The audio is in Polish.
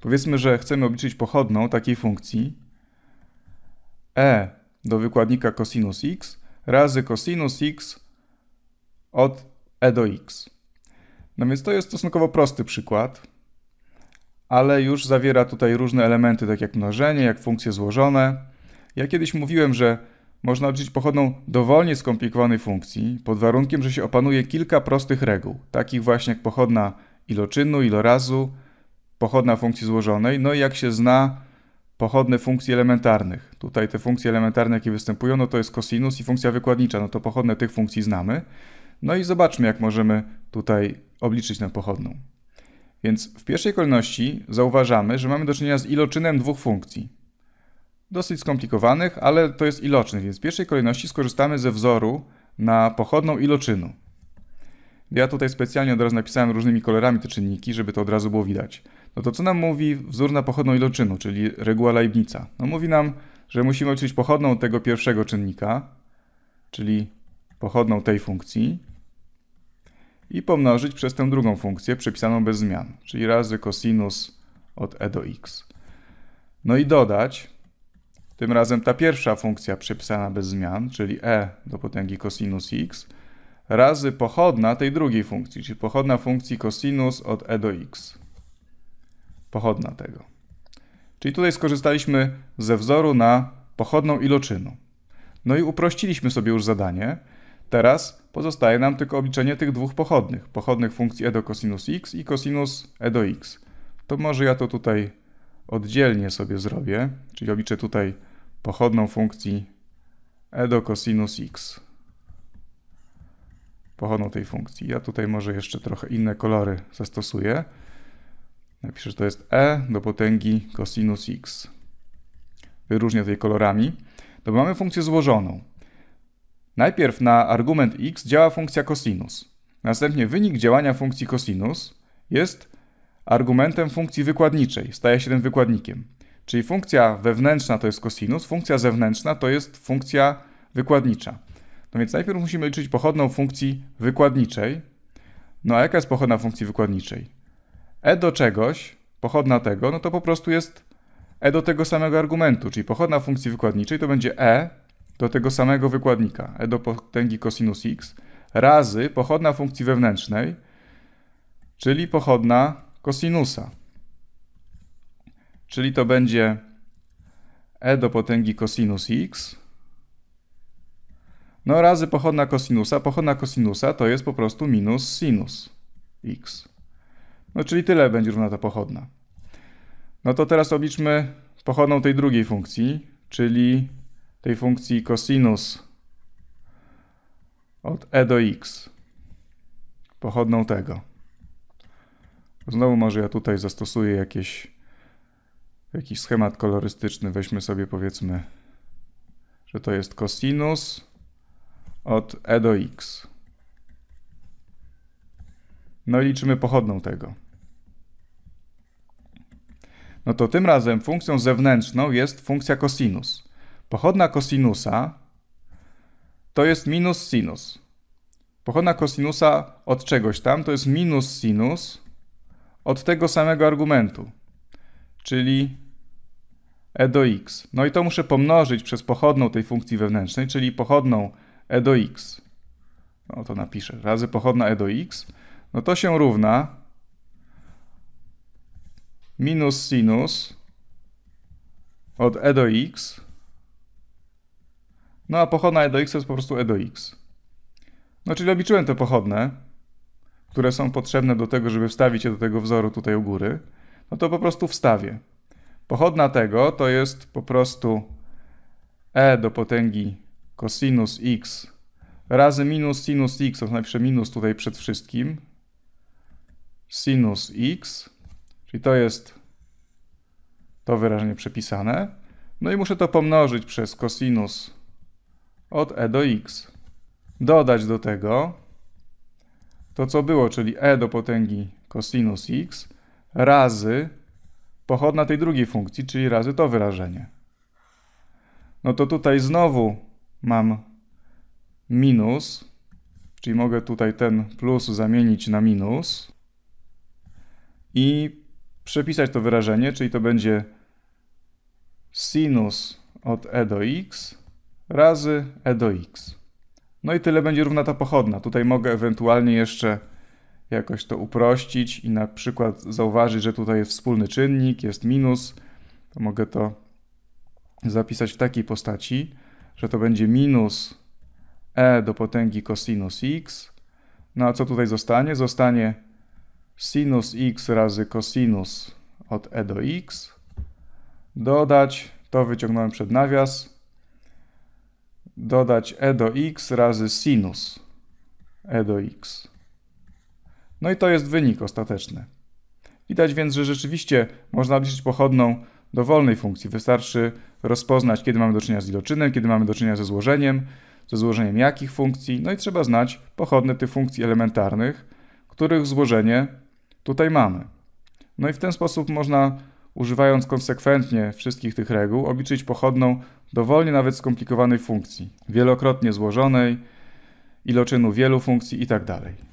Powiedzmy, że chcemy obliczyć pochodną takiej funkcji e do wykładnika cosinus x razy cosinus x od e do x. No więc to jest stosunkowo prosty przykład, ale już zawiera tutaj różne elementy, tak jak mnożenie, jak funkcje złożone. Ja kiedyś mówiłem, że można obliczyć pochodną dowolnie skomplikowanej funkcji, pod warunkiem, że się opanuje kilka prostych reguł, takich właśnie jak pochodna iloczynu, ilorazu, pochodna funkcji złożonej, no i jak się zna pochodne funkcji elementarnych. Tutaj te funkcje elementarne, jakie występują, no to jest cosinus i funkcja wykładnicza, no to pochodne tych funkcji znamy. No i zobaczmy, jak możemy tutaj obliczyć tę pochodną. Więc w pierwszej kolejności zauważamy, że mamy do czynienia z iloczynem dwóch funkcji. Dosyć skomplikowanych, ale to jest iloczyn, więc w pierwszej kolejności skorzystamy ze wzoru na pochodną iloczynu. Ja tutaj specjalnie od razu napisałem różnymi kolorami te czynniki, żeby to od razu było widać. No to co nam mówi wzór na pochodną iloczynu, czyli reguła Leibnica? No mówi nam, że musimy liczyć pochodną tego pierwszego czynnika, czyli pochodną tej funkcji i pomnożyć przez tę drugą funkcję przepisaną bez zmian, czyli razy cosinus od e do x. No i dodać, tym razem ta pierwsza funkcja przepisana bez zmian, czyli e do potęgi cosinus x, razy pochodna tej drugiej funkcji, czyli pochodna funkcji cosinus od e do x. Pochodna tego. Czyli tutaj skorzystaliśmy ze wzoru na pochodną iloczynu. No i uprościliśmy sobie już zadanie. Teraz pozostaje nam tylko obliczenie tych dwóch pochodnych. Pochodnych funkcji e do cosinus x i cosinus e do x. To może ja to tutaj oddzielnie sobie zrobię, czyli obliczę tutaj pochodną funkcji e do cosinus x pochodzą tej funkcji. Ja tutaj może jeszcze trochę inne kolory zastosuję. Napiszę, że to jest e do potęgi cosinus x. Wyróżnię tutaj kolorami. To mamy funkcję złożoną. Najpierw na argument x działa funkcja cosinus. Następnie wynik działania funkcji cosinus jest argumentem funkcji wykładniczej. Staje się tym wykładnikiem. Czyli funkcja wewnętrzna to jest cosinus, funkcja zewnętrzna to jest funkcja wykładnicza. No więc najpierw musimy liczyć pochodną funkcji wykładniczej. No a jaka jest pochodna funkcji wykładniczej? e do czegoś, pochodna tego, no to po prostu jest e do tego samego argumentu, czyli pochodna funkcji wykładniczej to będzie e do tego samego wykładnika, e do potęgi cosinus x, razy pochodna funkcji wewnętrznej, czyli pochodna kosinusa. Czyli to będzie e do potęgi cosinus x no razy pochodna kosinusa. Pochodna kosinusa to jest po prostu minus sinus x. No czyli tyle będzie równa ta pochodna. No to teraz obliczmy pochodną tej drugiej funkcji, czyli tej funkcji kosinus od e do x. Pochodną tego. Znowu może ja tutaj zastosuję jakieś, jakiś schemat kolorystyczny. Weźmy sobie powiedzmy, że to jest kosinus od e do x. No i liczymy pochodną tego. No to tym razem funkcją zewnętrzną jest funkcja cosinus. Pochodna cosinusa to jest minus sinus. Pochodna cosinusa od czegoś tam to jest minus sinus od tego samego argumentu, czyli e do x. No i to muszę pomnożyć przez pochodną tej funkcji wewnętrznej, czyli pochodną e do x, no to napiszę, razy pochodna e do x, no to się równa minus sinus od e do x, no a pochodna e do x to jest po prostu e do x. No czyli obliczyłem te pochodne, które są potrzebne do tego, żeby wstawić je do tego wzoru tutaj u góry, no to po prostu wstawię. Pochodna tego to jest po prostu e do potęgi cosinus x razy minus sinus x, to najpierw znaczy minus tutaj przed wszystkim, sinus x, czyli to jest to wyrażenie przepisane. No i muszę to pomnożyć przez cosinus od e do x. Dodać do tego to, co było, czyli e do potęgi cosinus x razy pochodna tej drugiej funkcji, czyli razy to wyrażenie. No to tutaj znowu mam minus, czyli mogę tutaj ten plus zamienić na minus i przepisać to wyrażenie, czyli to będzie sinus od e do x razy e do x. No i tyle będzie równa ta pochodna. Tutaj mogę ewentualnie jeszcze jakoś to uprościć i na przykład zauważyć, że tutaj jest wspólny czynnik, jest minus. To mogę to zapisać w takiej postaci że to będzie minus e do potęgi cosinus x. No a co tutaj zostanie? Zostanie sinus x razy cosinus od e do x. Dodać, to wyciągnąłem przed nawias, dodać e do x razy sinus e do x. No i to jest wynik ostateczny. Widać więc, że rzeczywiście można obliczyć pochodną dowolnej funkcji. Wystarczy rozpoznać, kiedy mamy do czynienia z iloczynem, kiedy mamy do czynienia ze złożeniem, ze złożeniem jakich funkcji, no i trzeba znać pochodne tych funkcji elementarnych, których złożenie tutaj mamy. No i w ten sposób można, używając konsekwentnie wszystkich tych reguł, obliczyć pochodną dowolnie nawet skomplikowanej funkcji, wielokrotnie złożonej, iloczynu wielu funkcji itd. Tak